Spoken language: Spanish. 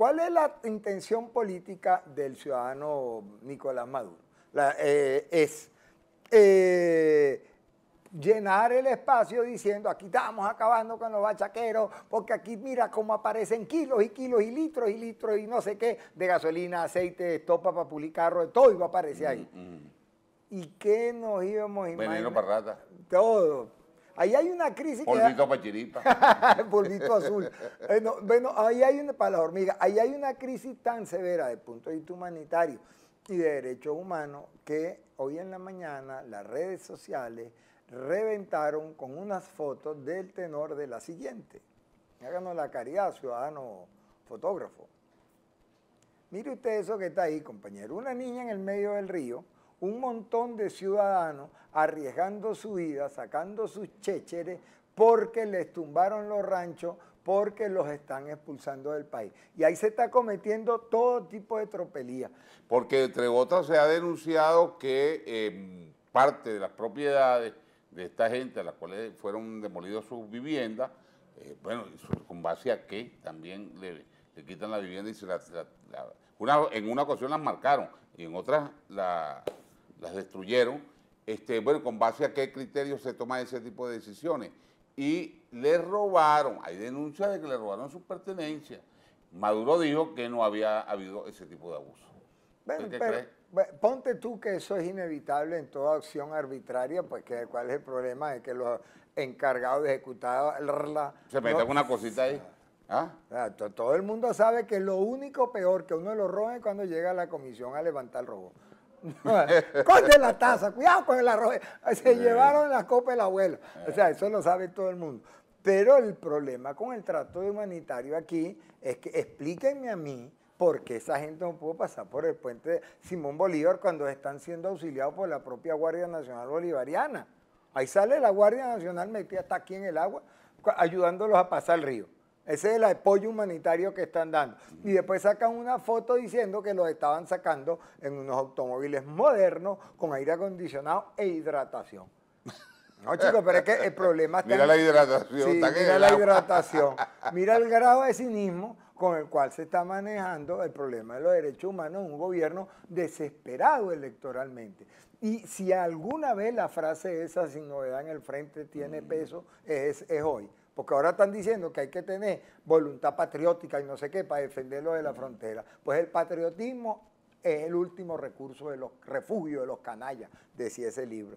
¿Cuál es la intención política del ciudadano Nicolás Maduro? Eh, es eh, llenar el espacio diciendo aquí estamos acabando con los bachaqueros, porque aquí mira cómo aparecen kilos y kilos y litros y litros y no sé qué de gasolina, aceite, estopa, papulicarro, todo iba a aparecer ahí. Mm, mm. ¿Y qué nos íbamos a imaginar? para rata. Todo, Ahí hay una crisis. Polvito azul. Bueno, ahí hay una, para las hormigas, ahí hay una crisis tan severa de punto de vista humanitario y de derechos humanos que hoy en la mañana las redes sociales reventaron con unas fotos del tenor de la siguiente. Háganos la caridad, ciudadano fotógrafo. Mire usted eso que está ahí, compañero. Una niña en el medio del río un montón de ciudadanos arriesgando su vida, sacando sus chécheres, porque les tumbaron los ranchos, porque los están expulsando del país. Y ahí se está cometiendo todo tipo de tropelías. Porque entre otras se ha denunciado que eh, parte de las propiedades de esta gente a las cuales fueron demolidas sus viviendas, eh, bueno, con base a que también le, quitan la vivienda y en una ocasión las marcaron y en otras la, las destruyeron. Este, bueno, ¿con base a qué criterio se toma ese tipo de decisiones? Y le robaron, hay denuncias de que le robaron su pertenencia. Maduro dijo que no había habido ese tipo de abuso. Bueno, pero, ponte tú que eso es inevitable en toda acción arbitraria, pues cuál es el problema es que los encargados de ejecutar se mete una cosita ahí. Ah. ¿Ah? Todo el mundo sabe que lo único peor que uno lo roba es cuando llega la comisión a levantar el robo. Conde la taza, cuidado con el arroz. Se eh. llevaron la copa del abuelo. O sea, eso lo sabe todo el mundo. Pero el problema con el trato humanitario aquí es que explíquenme a mí por qué esa gente no pudo pasar por el puente de Simón Bolívar cuando están siendo auxiliados por la propia Guardia Nacional Bolivariana. Ahí sale la Guardia Nacional metida hasta aquí en el agua ayudándolos a pasar el río. Ese es el apoyo humanitario que están dando. Y después sacan una foto diciendo que los estaban sacando en unos automóviles modernos con aire acondicionado e hidratación. No, chicos, pero es que el problema está. Mira la hidratación. mira la hidratación. Mira el grado de cinismo con el cual se está manejando el problema de los derechos humanos en un gobierno desesperado electoralmente. Y si alguna vez la frase esa, sin novedad en el frente, tiene mm. peso, es hoy porque ahora están diciendo que hay que tener voluntad patriótica y no sé qué para defenderlo de la frontera. Pues el patriotismo es el último recurso de los refugios de los canallas, decía ese libro.